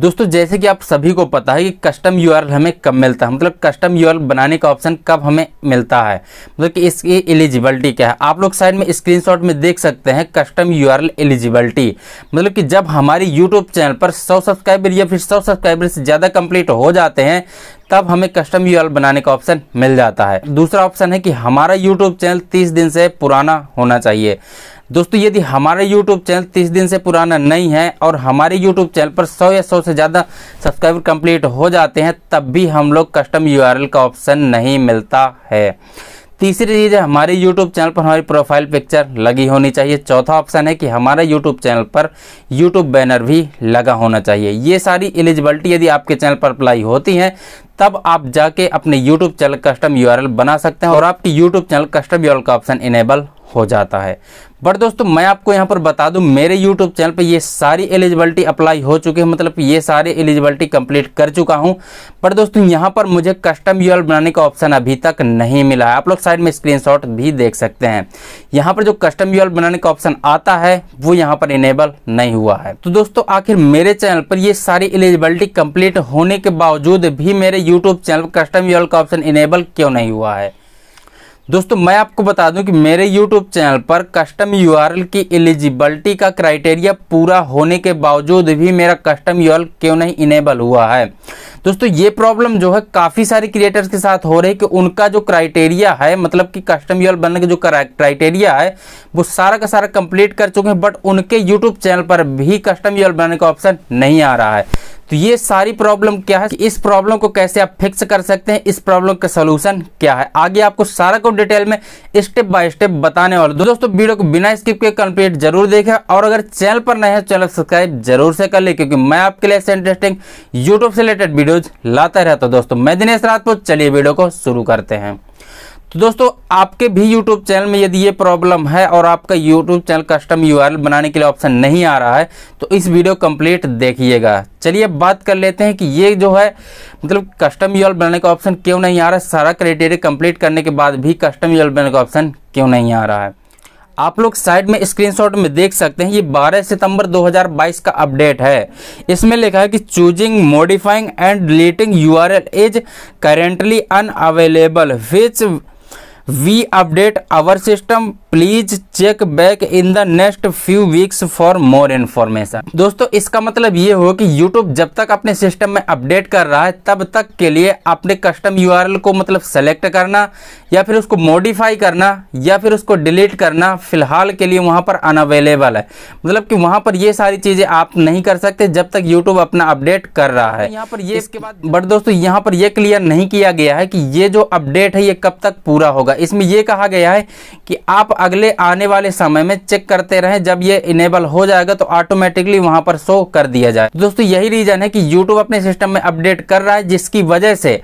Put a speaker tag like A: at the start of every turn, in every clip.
A: दोस्तों जैसे कि आप सभी को पता है कि कस्टम यू हमें कब मिलता है मतलब कस्टम यू बनाने का ऑप्शन कब हमें मिलता है मतलब कि इसकी एलिजिबिलिटी क्या है आप लोग साइड में स्क्रीनशॉट में देख सकते हैं कस्टम यू एलिजिबिलिटी मतलब कि जब हमारी यूट्यूब चैनल पर 100 सब्सक्राइबर या फिर 100 सब्सक्राइबर से ज़्यादा कंप्लीट हो जाते हैं तब हमें कस्टम यू बनाने का ऑप्शन मिल जाता है दूसरा ऑप्शन है कि हमारा यूट्यूब चैनल तीस दिन से पुराना होना चाहिए दोस्तों यदि हमारा यूट्यूब चैनल तीस दिन से पुराना नहीं है और हमारे यूट्यूब चैनल पर सौ या सौ से ज़्यादा सब्सक्राइबर कंप्लीट हो जाते हैं तब भी हम लोग कस्टम यू का ऑप्शन नहीं मिलता है तीसरी चीज़ है हमारे YouTube चैनल पर हमारी प्रोफाइल पिक्चर लगी होनी चाहिए चौथा ऑप्शन है कि हमारे YouTube चैनल पर YouTube बैनर भी लगा होना चाहिए ये सारी एलिजिबिलिटी यदि आपके चैनल पर अप्लाई होती हैं तब आप जाके अपने YouTube चैनल कस्टम यू बना सकते हैं और आपकी YouTube चैनल कस्टम यू का ऑप्शन इनेबल हो जाता है बट दोस्तों मैं आपको यहाँ पर बता दूँ मेरे यूट्यूब चैनल पे ये सारी एलिजिबिलिटी अप्लाई हो चुकी है मतलब ये सारे एलिजिबिलिटी कंप्लीट कर चुका हूँ पर दोस्तों यहाँ पर मुझे कस्टम यूएल बनाने का ऑप्शन अभी तक नहीं मिला है आप लोग साइड में स्क्रीनशॉट भी देख सकते हैं यहाँ पर जो कस्टम यूएल बनाने का ऑप्शन आता है वो यहाँ पर इनेबल नहीं हुआ है तो दोस्तों आखिर मेरे चैनल पर ये सारी एलिजिबिलिटी कंप्लीट होने के बावजूद भी मेरे यूट्यूब चैनल पर कस्टम यूएल का ऑप्शन इनेबल क्यों नहीं हुआ है दोस्तों मैं आपको बता दूं कि मेरे YouTube चैनल पर कस्टम यू की एलिजिबिलिटी का क्राइटेरिया पूरा होने के बावजूद भी मेरा कस्टम यू क्यों नहीं इनेबल हुआ है दोस्तों ये प्रॉब्लम जो है काफ़ी सारे क्रिएटर्स के साथ हो रही है कि उनका जो क्राइटेरिया है मतलब कि कस्टम यूआरएल बनने का जो क्राइटेरिया है वो सारा का सारा कंप्लीट कर चुके हैं बट उनके यूट्यूब चैनल पर भी कस्टम यूआरएल बनाने का ऑप्शन नहीं आ रहा है तो ये सारी प्रॉब्लम क्या है इस प्रॉब्लम को कैसे आप फिक्स कर सकते हैं इस प्रॉब्लम का सोल्यूशन क्या है आगे आपको सारा को डिटेल में स्टेप बाय स्टेप बताने वाला तो दोस्तों वीडियो को बिना स्किप के कंप्लीट जरूर देखें और अगर चैनल पर नए हैं चैनल सब्सक्राइब जरूर से कर ले क्योंकि मैं आपके लिए ऐसे इंटरेस्टिंग यूट्यूब से रिलेटेड वीडियोज लाता रहता हूँ दोस्तों मैं दिनेश रात को चलिए वीडियो को शुरू करते हैं तो दोस्तों आपके भी यूट्यूब चैनल में यदि ये प्रॉब्लम है और आपका यूट्यूब चैनल कस्टम यू बनाने के लिए ऑप्शन नहीं आ रहा है तो इस वीडियो कंप्लीट देखिएगा चलिए बात कर लेते हैं कि ये जो है मतलब कस्टम यू बनाने का ऑप्शन क्यों नहीं आ रहा है सारा क्राइटेरिया कंप्लीट करने के बाद भी कस्टम यू बनाने का ऑप्शन क्यों नहीं आ रहा है आप लोग साइड में स्क्रीनशॉट में देख सकते हैं ये 12 सितंबर 2022 का अपडेट है इसमें लिखा है कि choosing modifying and deleting URL is currently unavailable which we update our system please check back in the next few weeks for more information दोस्तों इसका मतलब ये हो कि YouTube जब तक अपने सिस्टम में अपडेट कर रहा है तब तक के लिए अपने कस्टम यू को मतलब सेलेक्ट करना या फिर उसको मॉडिफाई करना या फिर उसको डिलीट करना फिलहाल के लिए वहाँ पर अनअवेलेबल है मतलब कि वहाँ पर ये सारी चीज़ें आप नहीं कर सकते जब तक YouTube अपना अपडेट कर रहा है यहाँ पर ये इसके बाद बट दोस्तों यहाँ पर यह क्लियर नहीं किया गया है कि ये जो अपडेट है ये कब तक पूरा होगा होगा इसमें यह कहा गया है कि आप अगले आने वाले समय में चेक करते रहें जब ये इनेबल हो जाएगा तो ऑटोमेटिकली वहां पर शो कर दिया जाए दोस्तों यही रीजन है कि यूट्यूब अपने सिस्टम में अपडेट कर रहा है जिसकी वजह से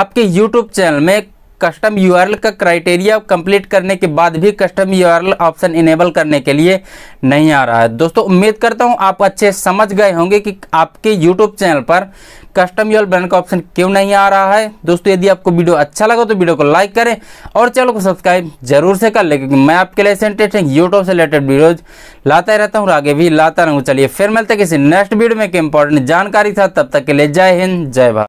A: आपके यूट्यूब चैनल में कस्टम यूआरएल का क्राइटेरिया कंप्लीट करने के बाद भी कस्टम यूआरएल ऑप्शन इनेबल करने के लिए नहीं आ रहा है दोस्तों उम्मीद करता हूं आप अच्छे समझ गए होंगे कि आपके यूट्यूब चैनल पर कस्टम यूआरएल ब्रांड का ऑप्शन क्यों नहीं आ रहा है दोस्तों यदि आपको वीडियो अच्छा लगा तो वीडियो को लाइक करें और चैनल को सब्सक्राइब जरूर से कर लें क्योंकि मैं आपके लिए इंटरेस्टिंग यूट्यूब से रिलेटेड वीडियोज लाता ही रहता हूँ आगे भी लाता रहूँ चलिए फिर मिलते किसी नेक्स्ट वीडियो में एक इंपॉर्टेंट जानकारी था तब तक के लिए जय हिंद जय भारत